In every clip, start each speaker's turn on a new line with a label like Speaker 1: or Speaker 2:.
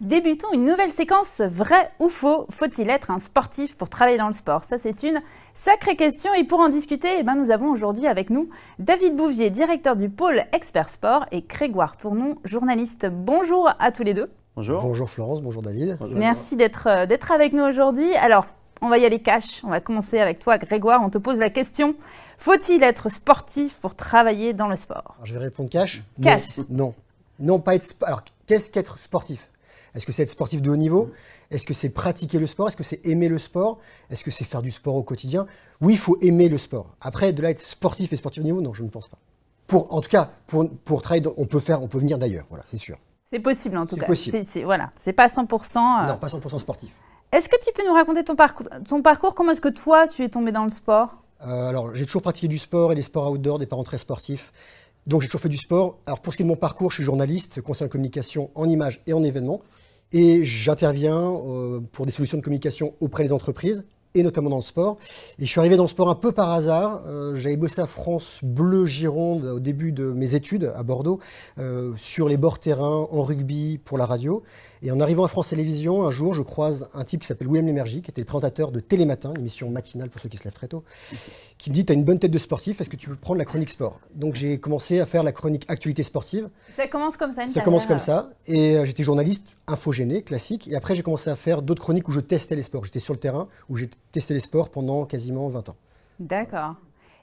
Speaker 1: Débutons une nouvelle séquence vrai ou faux. Faut-il être un sportif pour travailler dans le sport Ça, c'est une sacrée question. Et pour en discuter, eh ben, nous avons aujourd'hui avec nous David Bouvier, directeur du pôle Expert Sport, et Grégoire Tournon, journaliste. Bonjour à tous les deux.
Speaker 2: Bonjour. Bonjour Florence, bonjour David. Merci
Speaker 1: euh, d'être avec nous aujourd'hui. Alors, on va y aller cash. On va commencer avec toi, Grégoire. On te pose la question. Faut-il être sportif pour travailler dans le sport
Speaker 2: Je vais répondre cash. Cash. Non. Non, non pas être. Alors, qu'est-ce qu'être sportif est-ce que c'est être sportif de haut niveau Est-ce que c'est pratiquer le sport Est-ce que c'est aimer le sport Est-ce que c'est faire du sport au quotidien Oui, il faut aimer le sport. Après, de là être sportif et sportif de niveau, non, je ne pense pas. Pour, en tout cas, pour, pour travailler, on peut faire, on peut venir d'ailleurs, voilà, c'est sûr.
Speaker 1: C'est possible en tout cas. C'est, voilà, c'est pas 100%. Euh. Non, pas 100% sportif. Est-ce que tu peux nous raconter ton parcours, ton parcours Comment est-ce que toi, tu es tombé dans le sport
Speaker 2: euh, Alors, j'ai toujours pratiqué du sport et des sports outdoor, des parents très sportifs. Donc j'ai toujours fait du sport. Alors pour ce qui est de mon parcours, je suis journaliste, conseiller en communication en images et en événements. Et j'interviens euh, pour des solutions de communication auprès des entreprises, et notamment dans le sport. Et je suis arrivé dans le sport un peu par hasard. Euh, j'avais bossé à France Bleu Gironde au début de mes études à Bordeaux, euh, sur les bords terrains en rugby, pour la radio. Et en arrivant à France Télévisions, un jour, je croise un type qui s'appelle William Lémergie, qui était le présentateur de Télématin, émission matinale pour ceux qui se lèvent très tôt, qui me dit T'as une bonne tête de sportif, est-ce que tu peux prendre la chronique sport Donc j'ai commencé à faire la chronique actualité sportive.
Speaker 1: Ça commence comme ça, Ça commence comme ça.
Speaker 2: Et euh, j'étais journaliste infogéné, classique. Et après, j'ai commencé à faire d'autres chroniques où je testais les sports. J'étais sur le terrain, où j'ai testé les sports pendant quasiment 20 ans.
Speaker 1: D'accord.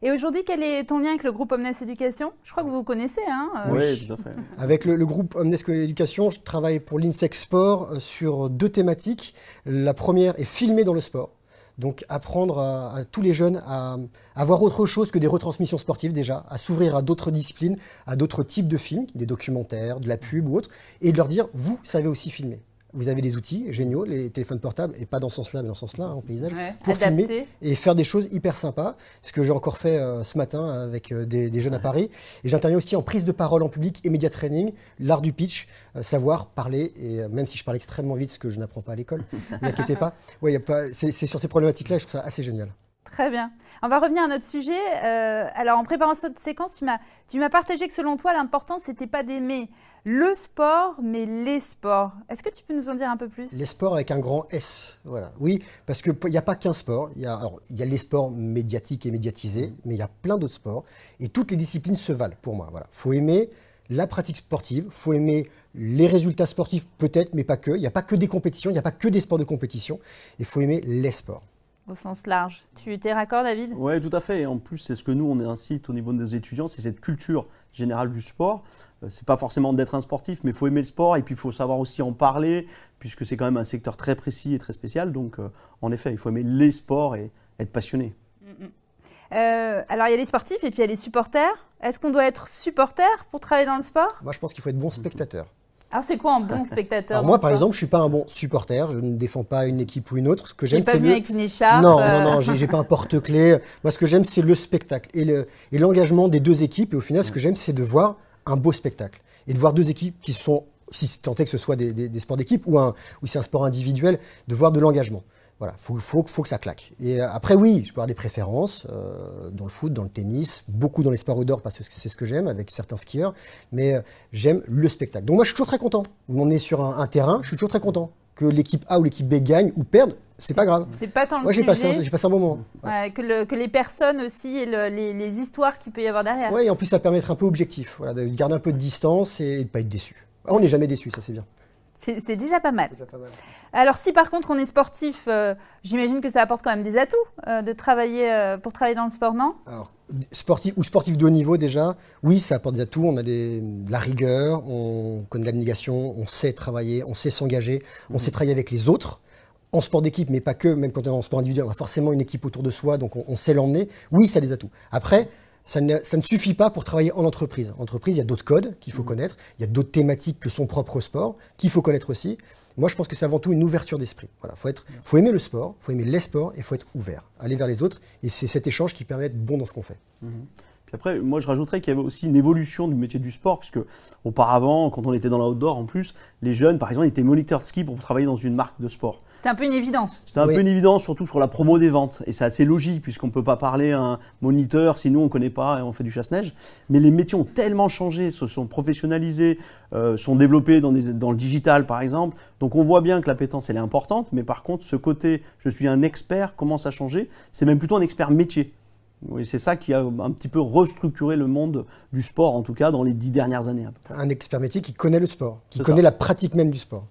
Speaker 1: Et aujourd'hui, quel est ton lien avec le groupe Omnes Éducation Je crois que vous vous connaissez. Hein, euh. Oui, tout à
Speaker 3: fait.
Speaker 2: Avec le, groupe Omnes Éducation, je travaille pour l'INSEC Sport euh, sur deux thématiques. La première est filmer dans le sport. Donc apprendre à, tous les jeunes à, à, voir autre chose que des retransmissions sportives déjà, à s'ouvrir à d'autres disciplines, à d'autres types de films, des documentaires, de la pub ou autre, et de leur dire, vous savez aussi filmer vous avez des outils géniaux, les téléphones portables, et pas dans ce sens-là, mais dans ce sens-là, en hein, paysage, pour filmer et faire des choses hyper sympas. Ce que j'ai encore fait euh, ce matin avec euh, des, jeunes à Paris. Et j'interviens aussi en prise de parole en public et média training, l'art du pitch, euh, savoir parler, et même si je parle extrêmement vite, ce que je n'apprends pas à l'école, n'inquiétez pas. Ouais, pas c'est, sur ces problématiques-là, je trouve ça assez génial.
Speaker 1: Très bien. On va revenir à notre sujet. Euh, alors, en préparant cette séquence, tu m'as partagé que selon toi, l'important, c'était pas d'aimer le sport, mais les sports. Est-ce que tu peux nous en dire un peu plus Les
Speaker 2: sports avec un grand S, voilà. Oui, parce qu'il n'y a pas qu'un sport. Il y, a, les sports médiatiques et médiatisés, mmh. mais il y a plein d'autres sports. Et toutes les disciplines se valent, pour moi. Voilà. faut aimer la pratique sportive, faut aimer les résultats sportifs, peut-être, mais pas que. Il n'y a pas que des compétitions, il n'y a pas que des sports de compétition. Il faut aimer les sports
Speaker 1: au sens large. Tu t'es raccord, David
Speaker 3: Oui, tout à fait. Et en plus, c'est ce que nous, on incite au niveau de nos étudiants, c'est cette culture générale du sport. Ce euh, c'est pas forcément d'être un sportif, mais il faut aimer le sport et puis il faut savoir aussi en parler, puisque c'est quand même un secteur très précis et très spécial. Donc, euh, en effet, il faut aimer les sports et être passionné.
Speaker 1: Mm, mm. Euh, alors, il y a les sportifs et puis il y a les supporters. Est-ce qu'on doit être supporter pour travailler dans le sport Moi,
Speaker 2: je pense qu'il faut être bon mm, spectateur.
Speaker 1: Alors, c'est quoi un bon spectateur Moi, par exemple,
Speaker 2: je suis pas un bon supporter. Je ne défends pas une équipe ou une autre. Ce que j'aime, c'est. pas venu avec une écharpe Non, non, non, euh. j'ai pas un porte clé Moi, ce que j'aime, c'est le spectacle et l'engagement des deux équipes. Et au final, ce que j'aime, c'est de voir un beau spectacle et de voir deux équipes qui sont, si tant est que ce soit des, des, des sports d'équipe ou, un, ou c'est un sport individuel, de voir de l'engagement. Voilà, il faut, faut, que ça claque. Et euh, après, oui, je peux avoir des préférences euh, dans le foot, dans le tennis, beaucoup dans les sports d'or parce que c'est ce que j'aime avec certains skieurs, mais euh, j'aime le spectacle. Donc moi, je suis toujours très content. Vous m'emmenez sur un, terrain, je suis toujours très content. Que l'équipe A ou l'équipe B gagne ou perde, c'est pas grave. C'est
Speaker 1: pas tant le Moi, j'ai passé, un moment. que, les personnes aussi et les, histoires qu'il peut y avoir derrière. Oui, et en plus,
Speaker 2: ça permet d'être un peu objectif, voilà, de garder un peu de distance et de pas être déçu. on n'est jamais déçu, ça c'est bien.
Speaker 1: C'est déjà pas mal. Alors si par contre on est sportif, euh, j'imagine que ça apporte quand même des atouts euh, de travailler euh, pour travailler dans le sport, non
Speaker 2: sportif ou sportif de haut niveau déjà, oui, ça apporte des atouts. On a de la rigueur, on connaît l'abnégation, on sait travailler, on sait s'engager, on mhm. sait travailler avec les autres en sport d'équipe, mais pas que, même quand on est en sport individuel, on a forcément une équipe autour de soi, donc on, sait l'emmener. Oui, ça a des atouts. Après, ça ne, suffit pas pour travailler en entreprise. entreprise, il y a d'autres codes qu'il faut mmh. connaître, il y a d'autres thématiques que son propre sport qu'il faut connaître aussi. Moi, je pense que c'est avant tout une ouverture d'esprit. Voilà, faut être, mmh. faut aimer le sport, faut aimer les sports et faut être ouvert, aller vers les autres. Et c'est cet échange qui permet d'être bon dans ce qu'on fait.
Speaker 3: Mmh. Puis après, moi, je rajouterais qu'il y avait aussi une évolution du métier du sport, puisque auparavant, quand on était dans l'outdoor, en plus, les jeunes, par exemple, étaient moniteurs de ski pour travailler dans une marque de sport.
Speaker 1: C'était un peu une évidence. C'était un peu
Speaker 3: une évidence, surtout sur la promo des ventes. Et c'est assez logique, puisqu'on ne peut pas parler à un moniteur si nous, on ne connaît pas et on fait du chasse-neige. Mais les métiers ont tellement changé, se sont professionnalisés, euh, sont développés dans, des, dans le digital, par exemple. Donc on voit bien que l'appétence, elle est importante. Mais par contre, ce côté, je suis un expert, commence à changer. C'est même plutôt un expert métier c'est ça qui a un petit peu restructuré le monde du sport, en tout cas dans les dix dernières années. Un expert métier qui connaît le sport, qui connaît la pratique même du sport.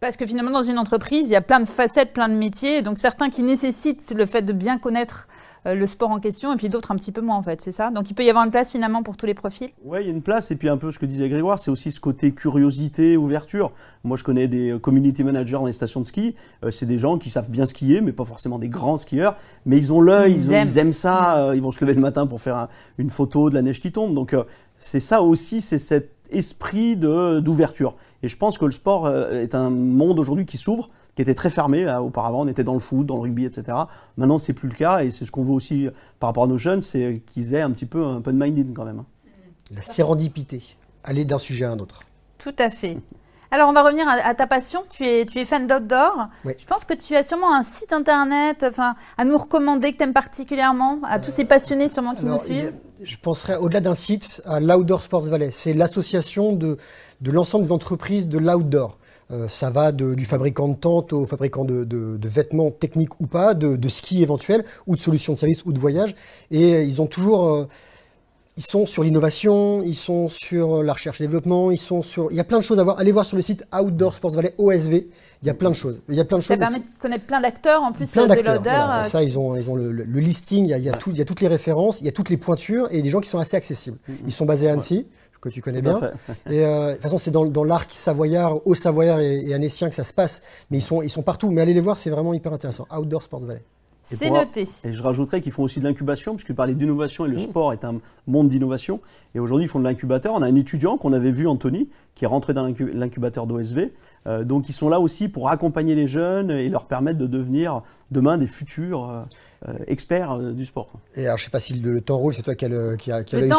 Speaker 1: Parce que finalement, dans une entreprise, il y a plein de facettes, plein de métiers. Donc certains qui nécessitent le fait de bien connaître euh, le sport en question, et puis d'autres un petit peu moins, en fait, c'est ça Donc il peut y avoir une place finalement pour tous les profils
Speaker 3: Oui, il y a une place, et puis un peu ce que disait Grégoire, c'est aussi ce côté curiosité, ouverture. Moi, je connais des euh, community managers dans les stations de ski, euh, c'est des gens qui savent bien skier, mais pas forcément des grands skieurs, mais ils ont l'œil, ils, aiment ça, ils vont se lever le matin pour faire une photo de la neige qui tombe. Donc c'est ça aussi, c'est cet esprit d'ouverture. Et je pense que le sport est un monde aujourd'hui qui s'ouvre, qui était très fermé. Euh, auparavant, on était dans le foot, dans le rugby, etc. Maintenant, c'est plus le cas et c'est ce qu'on veut aussi euh, par rapport à nos jeunes, c'est euh, qu'ils aient un petit peu un peu de minded quand même. Hein. La sérendipité, aller d'un sujet à un autre.
Speaker 1: Tout à fait. Alors, on va revenir à, ta passion. Tu es, tu es fan d'outdoor. Je pense que tu as sûrement un site internet enfin, à nous recommander que tu aimes particulièrement, à tous ces passionnés sûrement qui nous suivent.
Speaker 2: je penserais au-delà d'un site à l'Outdoor Sports Valley. C'est l'association de, de l'ensemble des entreprises de l'outdoor. Euh, ça va du fabricant de tente au fabricant de, vêtements techniques ou pas, de, ski éventuel, ou de solutions de service ou de voyage. Et euh, ils ont toujours. Euh, ils sont sur l'innovation, ils sont sur la recherche-développement, ils sont sur. Il y a plein de choses à voir. Allez voir sur le site Outdoor Sports Valley OSV. Il y a plein de choses. Il y a plein de choses. Ça permet de
Speaker 1: connaître plein d'acteurs en plus plein de l'odeur. Ça,
Speaker 2: ils ont, ils ont le, listing. Il y, a, toutes les références, il y a toutes les pointures et des gens qui sont assez accessibles. Mm, mm. Ils sont basés à Annecy que tu connais bien. Et euh, de toute façon, c'est dans, l'arc savoyard, au savoyard et, et annécien que ça se passe. Mais ils sont, ils sont partout. Mais allez les voir, c'est vraiment hyper intéressant. Outdoor Sports Valley.
Speaker 3: C'est noté. Et je rajouterais qu'ils font aussi de l'incubation, puisque parler d'innovation et le mmh. sport est un monde d'innovation. Et aujourd'hui, ils font de l'incubateur. On a un étudiant qu'on avait vu, Anthony, qui est rentré dans l'incubateur d'OSV euh, donc ils sont là aussi pour accompagner les jeunes et leur permettre de devenir demain des futurs euh, euh, experts du sport.
Speaker 2: Et alors je ne sais pas si le, temps roule, c'est toi qui as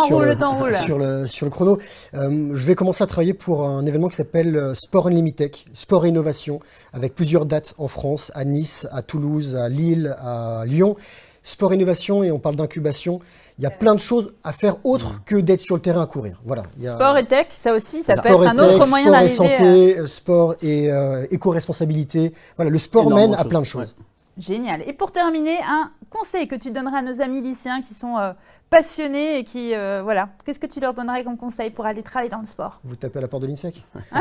Speaker 2: sur le, chrono. je vais commencer à travailler pour un événement qui s'appelle Sport Unlimitech, Sport Innovation, avec plusieurs dates en France, à Nice, à Toulouse, à Lille, à Lyon sport innovation et on parle d'incubation. Il y a plein de choses à faire autre mm. que d'être sur le terrain à courir. Voilà. sport
Speaker 1: et tech, ça aussi, ça, peut être un autre moyen d'arriver. Sport et santé,
Speaker 2: euh, sport et euh, éco-responsabilité. Voilà, le sport mène à plein de choses.
Speaker 1: Génial. Et pour terminer, un conseil que tu donnerais à nos amis lycéens qui sont euh, passionnés et qui, voilà, qu'est-ce que tu leur donnerais comme conseil pour aller travailler dans le sport
Speaker 2: Vous tapez à la porte de l'INSEC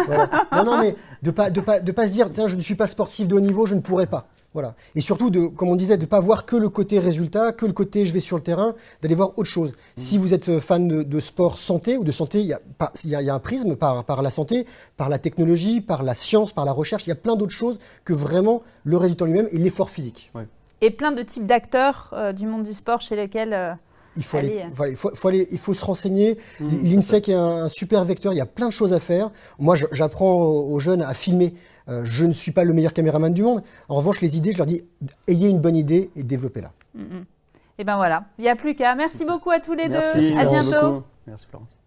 Speaker 2: Non, non, mais de ne pas, de pas, pas se dire, tiens, je ne suis pas sportif de haut niveau, je ne pourrais pas. Voilà. Et surtout, de, comme on disait, de ne pas voir que le côté résultat, que le côté je vais sur le terrain, d'aller voir autre chose. Mm. Si vous êtes euh, fan de, sport santé ou de santé, il y, a, un prisme par, la santé, par la technologie, par la science, par la recherche. Il y a plein d'autres choses que vraiment le résultat lui-même et l'effort physique.
Speaker 1: Et plein de types d'acteurs euh, du monde du sport chez lesquels... Euh,
Speaker 2: il faut faut, se renseigner. Mmh. L'INSEC est un, super vecteur. Il y a plein de choses à faire. Moi, j'apprends aux jeunes à filmer. Euh, je ne suis pas le meilleur caméraman du monde. En revanche, les idées, je leur dis, ayez une bonne idée et développez-la.
Speaker 1: Mmh, mmh. Et eh ben voilà, il n'y a plus qu'à. Merci beaucoup à tous les deux. À bientôt.
Speaker 3: Merci Florence.